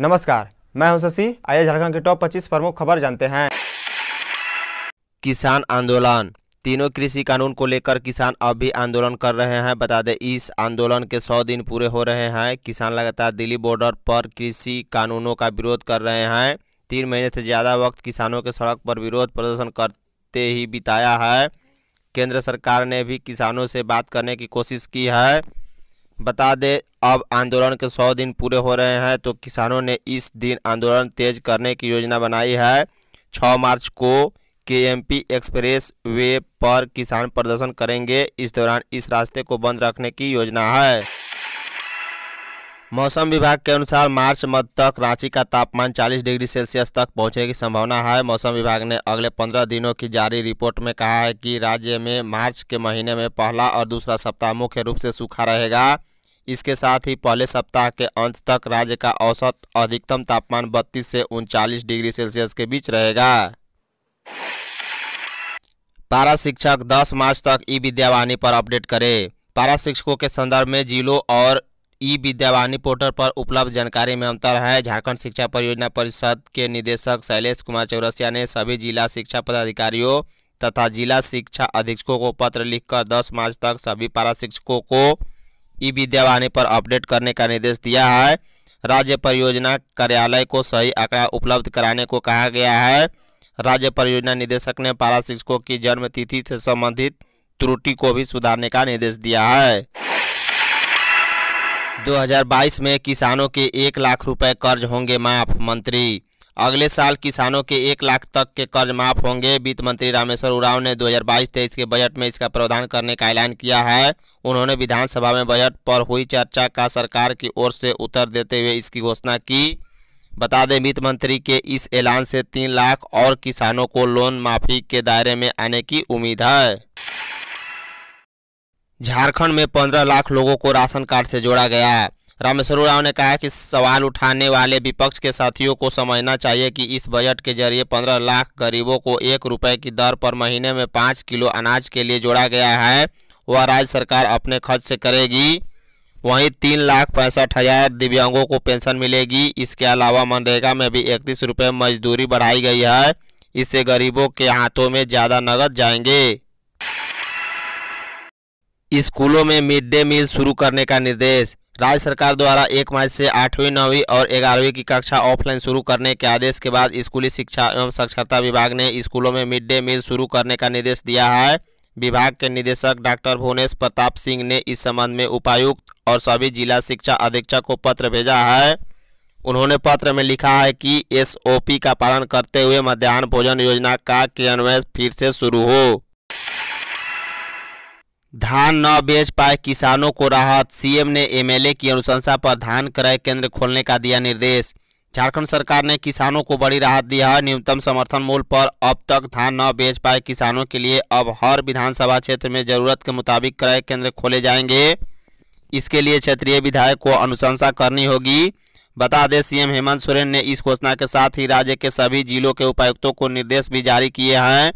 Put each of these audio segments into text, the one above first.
नमस्कार मैं हूं शशि आइए झारखंड के टॉप 25 प्रमुख खबर जानते हैं किसान आंदोलन तीनों कृषि कानून को लेकर किसान अब भी आंदोलन कर रहे हैं बता दें इस आंदोलन के सौ दिन पूरे हो रहे हैं किसान लगातार दिल्ली बॉर्डर पर कृषि कानूनों का विरोध कर रहे हैं तीन महीने से ज़्यादा वक्त किसानों के सड़क पर विरोध प्रदर्शन करते ही बिताया है केंद्र सरकार ने भी किसानों से बात करने की कोशिश की है बता दें अब आंदोलन के सौ दिन पूरे हो रहे हैं तो किसानों ने इस दिन आंदोलन तेज करने की योजना बनाई है छ मार्च को केएमपी एक्सप्रेस वे पर किसान प्रदर्शन करेंगे इस दौरान इस रास्ते को बंद रखने की योजना है मौसम विभाग के अनुसार मार्च मध्य तक रांची का तापमान 40 डिग्री सेल्सियस तक पहुंचने की संभावना है मौसम विभाग ने अगले 15 दिनों की जारी रिपोर्ट में कहा है कि राज्य में मार्च के महीने में पहला और दूसरा सप्ताह मुख्य रूप से सूखा रहेगा इसके साथ ही पहले सप्ताह के अंत तक राज्य का औसत अधिकतम तापमान 32 से उनचालीस डिग्री सेल्सियस के बीच रहेगा पारा शिक्षक 10 मार्च तक ई विद्यावाणी पर अपडेट करें पारा शिक्षकों के संदर्भ में जिलों और ई विद्यावाणी पोर्टल पर उपलब्ध जानकारी में अंतर है झारखंड शिक्षा परियोजना परिषद के निदेशक शैलेश कुमार चौरसिया ने सभी जिला शिक्षा पदाधिकारियों तथा जिला शिक्षा अधीक्षकों को पत्र लिखकर 10 मार्च तक सभी पारा शिक्षकों को ई विद्यावाणी पर अपडेट करने का निर्देश दिया है राज्य परियोजना कार्यालय को सही आंकड़ा उपलब्ध कराने को कहा गया है राज्य परियोजना निदेशक ने पारा शिक्षकों की जन्मतिथि से संबंधित त्रुटि को भी सुधारने का निर्देश दिया है 2022 में किसानों के एक लाख रुपए कर्ज होंगे माफ मंत्री अगले साल किसानों के एक लाख तक के कर्ज माफ होंगे वित्त मंत्री रामेश्वर उरांव ने 2022-23 के बजट में इसका प्रावधान करने का ऐलान किया है उन्होंने विधानसभा में बजट पर हुई चर्चा का सरकार की ओर से उत्तर देते हुए इसकी घोषणा की बता दें वित्त मंत्री के इस ऐलान से तीन लाख और किसानों को लोन माफी के दायरे में आने की उम्मीद है झारखंड में पंद्रह लाख लोगों को राशन कार्ड से जोड़ा गया है रामेश्वर राव ने कहा कि सवाल उठाने वाले विपक्ष के साथियों को समझना चाहिए कि इस बजट के जरिए पंद्रह लाख गरीबों को एक रुपये की दर पर महीने में पाँच किलो अनाज के लिए जोड़ा गया है वह राज्य सरकार अपने खर्च से करेगी वहीं तीन लाख पैंसठ हज़ार दिव्यांगों को पेंशन मिलेगी इसके अलावा मनरेगा में भी इकतीस रुपये मजदूरी बढ़ाई गई है इससे गरीबों के हाथों में ज़्यादा नगद जाएंगे स्कूलों में मिड डे मील शुरू करने का निर्देश राज्य सरकार द्वारा एक मार्च से आठवीं नौवीं और ग्यारहवीं की कक्षा ऑफलाइन शुरू करने के आदेश के बाद स्कूली शिक्षा एवं साक्षरता विभाग ने स्कूलों में मिड डे मील शुरू करने का निर्देश दिया है विभाग के निदेशक डॉक्टर भुवनेश प्रताप सिंह ने इस संबंध में उपायुक्त और सभी जिला शिक्षा अधीक्षक को पत्र भेजा है उन्होंने पत्र में लिखा है कि एसओपी का पालन करते हुए मध्यान्ह भोजन योजना का क्रियान्वयन फिर से शुरू हो धान न बेच पाए किसानों को राहत सीएम ने एमएलए की अनुशंसा पर धान क्रय केंद्र खोलने का दिया निर्देश झारखंड सरकार ने किसानों को बड़ी राहत दी है न्यूनतम समर्थन मूल्य पर अब तक धान न बेच पाए किसानों के लिए अब हर विधानसभा क्षेत्र में जरूरत के मुताबिक क्रय केंद्र खोले जाएंगे इसके लिए क्षेत्रीय विधायक को अनुशंसा करनी होगी बता दें सीएम हेमंत सोरेन ने इस घोषणा के साथ ही राज्य के सभी जिलों के उपायुक्तों को निर्देश भी जारी किए हैं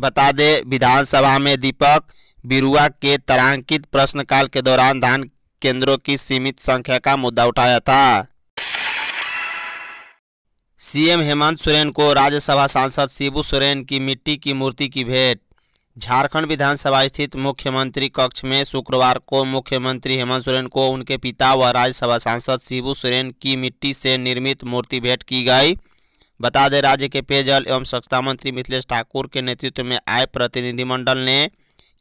बता दें विधानसभा में दीपक बिरुआ के तारांकित प्रश्नकाल के दौरान धान केंद्रों की सीमित संख्या का मुद्दा उठाया था सीएम हेमंत सोरेन को राज्यसभा सांसद शिबू सोरेन की मिट्टी की मूर्ति की भेंट झारखंड विधानसभा स्थित मुख्यमंत्री कक्ष में शुक्रवार को मुख्यमंत्री हेमंत सोरेन को उनके पिता व राज्यसभा सांसद शिबू सोरेन की मिट्टी से निर्मित मूर्ति भेंट की गई बता दें राज्य के पेयजल एवं स्वच्छता मंत्री मिथिलेश ठाकुर के नेतृत्व में आए प्रतिनिधिमंडल ने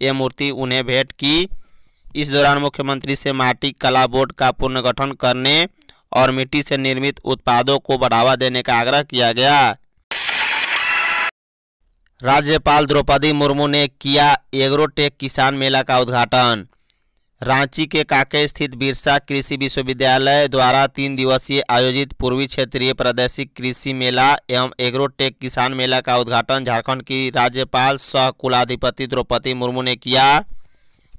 ये मूर्ति उन्हें भेंट की इस दौरान मुख्यमंत्री से माटी कला बोर्ड का पुनर्गठन करने और मिट्टी से निर्मित उत्पादों को बढ़ावा देने का आग्रह किया गया राज्यपाल द्रौपदी मुर्मू ने किया एग्रोटेक किसान मेला का उद्घाटन रांची के काके स्थित बिरसा कृषि विश्वविद्यालय द्वारा तीन दिवसीय आयोजित पूर्वी क्षेत्रीय प्रादेशिक कृषि मेला एवं एग्रोटेक किसान मेला का उद्घाटन झारखंड की राज्यपाल सह कुलाधिपति द्रौपदी मुर्मू ने किया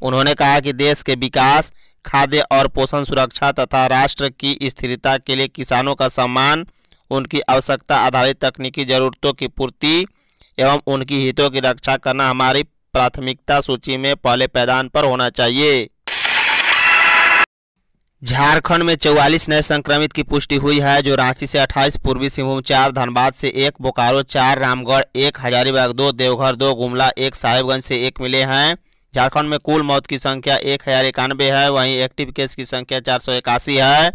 उन्होंने कहा कि देश के विकास खाद्य और पोषण सुरक्षा तथा राष्ट्र की स्थिरता के लिए किसानों का सम्मान उनकी आवश्यकता आधारित तकनीकी जरूरतों की पूर्ति एवं उनकी हितों की रक्षा करना हमारी प्राथमिकता सूची में पहले पैदान पर होना चाहिए झारखंड में चौवालीस नए संक्रमित की पुष्टि हुई है जो रांची से 28, पूर्वी सिंहभूम चार धनबाद से एक बोकारो चार रामगढ़ एक हजारीबाग दो देवघर दो गुमला एक साहिबगंज से एक मिले हैं झारखंड में कुल मौत की संख्या एक हज़ार इक्यानवे है वहीं एक्टिव केस की संख्या चार सौ इक्यासी है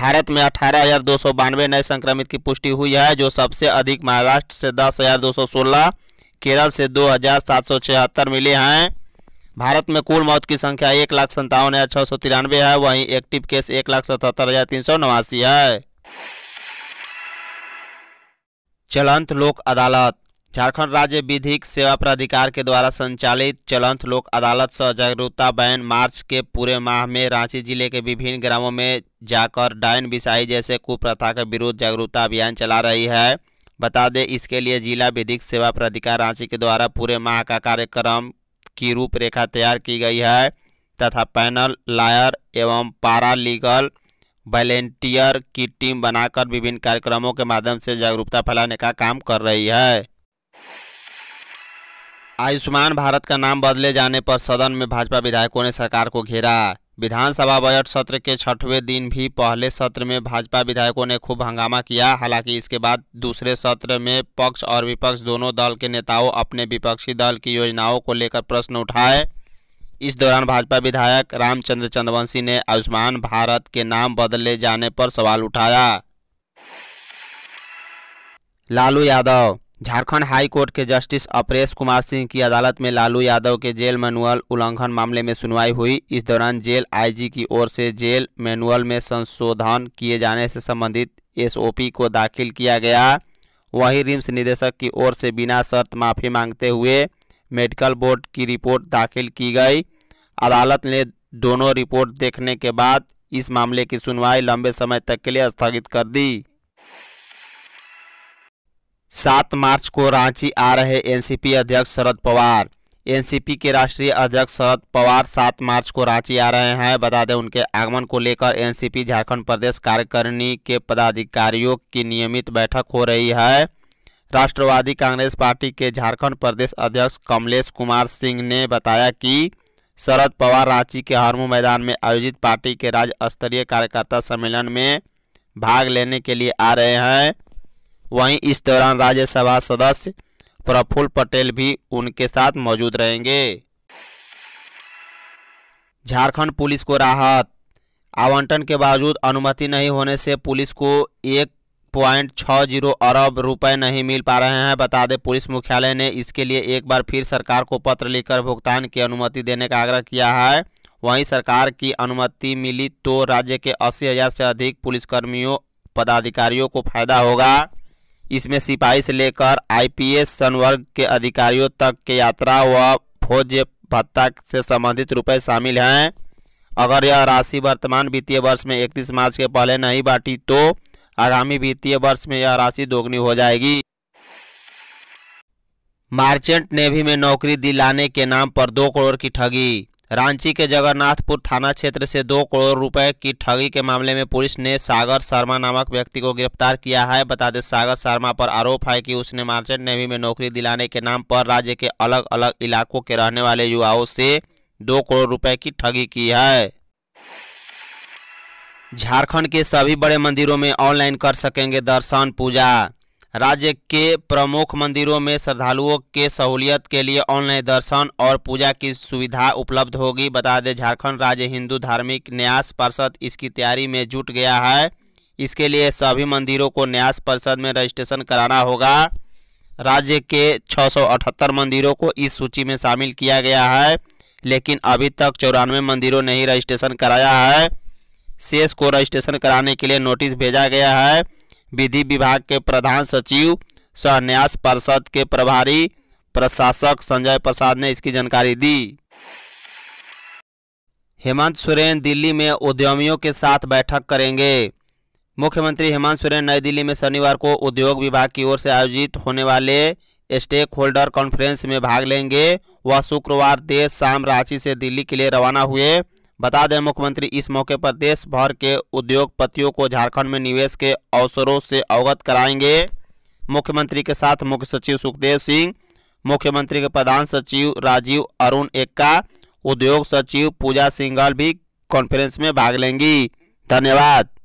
भारत में अठारह हज़ार दो सौ बानवे नए संक्रमित की पुष्टि हुई है जो सबसे अधिक महाराष्ट्र से दस हज़ार दो सौ सोलह केरल से दो हज़ार सात सौ छिहत्तर मिले हैं भारत में कुल मौत की संख्या एक लाख संतावन हज़ार छह सौ तिरानवे है वहीं एक्टिव केस एक लाख सतहत्तर हज़ार तीन सौ नवासी है चलंत लोक अदालत झारखंड राज्य विधिक सेवा प्राधिकार के द्वारा संचालित चलंत लोक अदालत सह जागरूकता बैन मार्च के पूरे माह में रांची जिले के विभिन्न ग्रामों में जाकर डायन बिसाई जैसे कुप्रथा के विरुद्ध जागरूकता अभियान चला रही है बता दें इसके लिए जिला विधिक सेवा प्राधिकार रांची के द्वारा पूरे माह का कार्यक्रम की रूपरेखा तैयार की गई है तथा पैनल लायर एवं पारा लीगल वॉलेंटियर की टीम बनाकर विभिन्न कार्यक्रमों के माध्यम से जागरूकता फैलाने का काम कर रही है आयुष्मान भारत का नाम बदले जाने पर सदन में भाजपा विधायकों ने सरकार को घेरा विधानसभा बजट सत्र के छठवें दिन भी पहले सत्र में भाजपा विधायकों ने खूब हंगामा किया हालांकि इसके बाद दूसरे सत्र में पक्ष और विपक्ष दोनों दल के नेताओं अपने विपक्षी दल की योजनाओं को लेकर प्रश्न उठाए इस दौरान भाजपा विधायक रामचंद्र चंद्रवंशी ने आयुष्मान भारत के नाम बदले जाने पर सवाल उठाया लालू यादव झारखंड हाई कोर्ट के जस्टिस अपरेश कुमार सिंह की अदालत में लालू यादव के जेल मैनुअल उल्लंघन मामले में सुनवाई हुई इस दौरान जेल आईजी की ओर से जेल मैनुअल में संशोधन किए जाने से संबंधित एसओपी को दाखिल किया गया वहीं रिम्स निदेशक की ओर से बिना शर्त माफ़ी मांगते हुए मेडिकल बोर्ड की रिपोर्ट दाखिल की गई अदालत ने दोनों रिपोर्ट देखने के बाद इस मामले की सुनवाई लंबे समय तक के लिए स्थगित कर दी सात मार्च को रांची आ रहे एनसीपी अध्यक्ष शरद पवार एनसीपी के राष्ट्रीय अध्यक्ष शरद पवार सात मार्च को रांची आ रहे हैं बता दें उनके आगमन को लेकर एनसीपी झारखंड प्रदेश कार्यकारिणी के पदाधिकारियों की नियमित बैठक हो रही है राष्ट्रवादी कांग्रेस पार्टी के झारखंड प्रदेश अध्यक्ष कमलेश कुमार सिंह ने बताया कि शरद पवार रांची के हरमू मैदान में आयोजित पार्टी के राज्य स्तरीय कार्यकर्ता सम्मेलन में भाग लेने के लिए आ रहे हैं वहीं इस दौरान राज्यसभा सदस्य प्रफुल्ल पटेल भी उनके साथ मौजूद रहेंगे झारखंड पुलिस को राहत आवंटन के बावजूद अनुमति नहीं होने से पुलिस को एक पॉइंट छः जीरो अरब रुपए नहीं मिल पा रहे हैं बता दें पुलिस मुख्यालय ने इसके लिए एक बार फिर सरकार को पत्र लिखकर भुगतान की अनुमति देने का आग्रह किया है वहीं सरकार की अनुमति मिली तो राज्य के अस्सी हज़ार से अधिक पुलिसकर्मियों पदाधिकारियों को फायदा होगा इसमें सिपाही से लेकर आईपीएस संवर्ग के अधिकारियों तक के यात्रा व फौज भत्ता से संबंधित रुपए शामिल हैं अगर यह राशि वर्तमान वित्तीय वर्ष में 31 मार्च के पहले नहीं बांटी तो आगामी वित्तीय वर्ष में यह राशि दोगुनी हो जाएगी मार्चेंट नेवी में नौकरी दिलाने के नाम पर दो करोड़ की ठगी रांची के जगन्नाथपुर थाना क्षेत्र से दो करोड़ रुपए की ठगी के मामले में पुलिस ने सागर शर्मा नामक व्यक्ति को गिरफ्तार किया है बता दें सागर शर्मा पर आरोप है कि उसने मार्चेंट नेवी में नौकरी दिलाने के नाम पर राज्य के अलग अलग इलाकों के रहने वाले युवाओं से दो करोड़ रुपए की ठगी की है झारखंड के सभी बड़े मंदिरों में ऑनलाइन कर सकेंगे दर्शन पूजा राज्य के प्रमुख मंदिरों में श्रद्धालुओं के सहूलियत के लिए ऑनलाइन दर्शन और पूजा की सुविधा उपलब्ध होगी बता दें झारखंड राज्य हिंदू धार्मिक न्यास परिषद इसकी तैयारी में जुट गया है इसके लिए सभी मंदिरों को न्यास परिषद में रजिस्ट्रेशन कराना होगा राज्य के छः मंदिरों को इस सूची में शामिल किया गया है लेकिन अभी तक चौरानवे मंदिरों ने ही रजिस्ट्रेशन कराया है शेष को रजिस्ट्रेशन कराने के लिए नोटिस भेजा गया है विधि विभाग के प्रधान सचिव सह न्यास परिषद के प्रभारी प्रशासक संजय प्रसाद ने इसकी जानकारी दी हेमंत सोरेन दिल्ली में उद्यमियों के साथ बैठक करेंगे मुख्यमंत्री हेमंत सोरेन नई दिल्ली में शनिवार को उद्योग विभाग की ओर से आयोजित होने वाले स्टेक होल्डर कॉन्फ्रेंस में भाग लेंगे वह शुक्रवार देर शाम रांची से दिल्ली के लिए रवाना हुए बता दें मुख्यमंत्री इस मौके पर देश भर के उद्योगपतियों को झारखंड में निवेश के अवसरों से अवगत कराएंगे मुख्यमंत्री के साथ मुख्य सचिव सुखदेव सिंह मुख्यमंत्री के प्रधान सचिव राजीव अरुण एक्का उद्योग सचिव पूजा सिंघल भी कॉन्फ्रेंस में भाग लेंगी धन्यवाद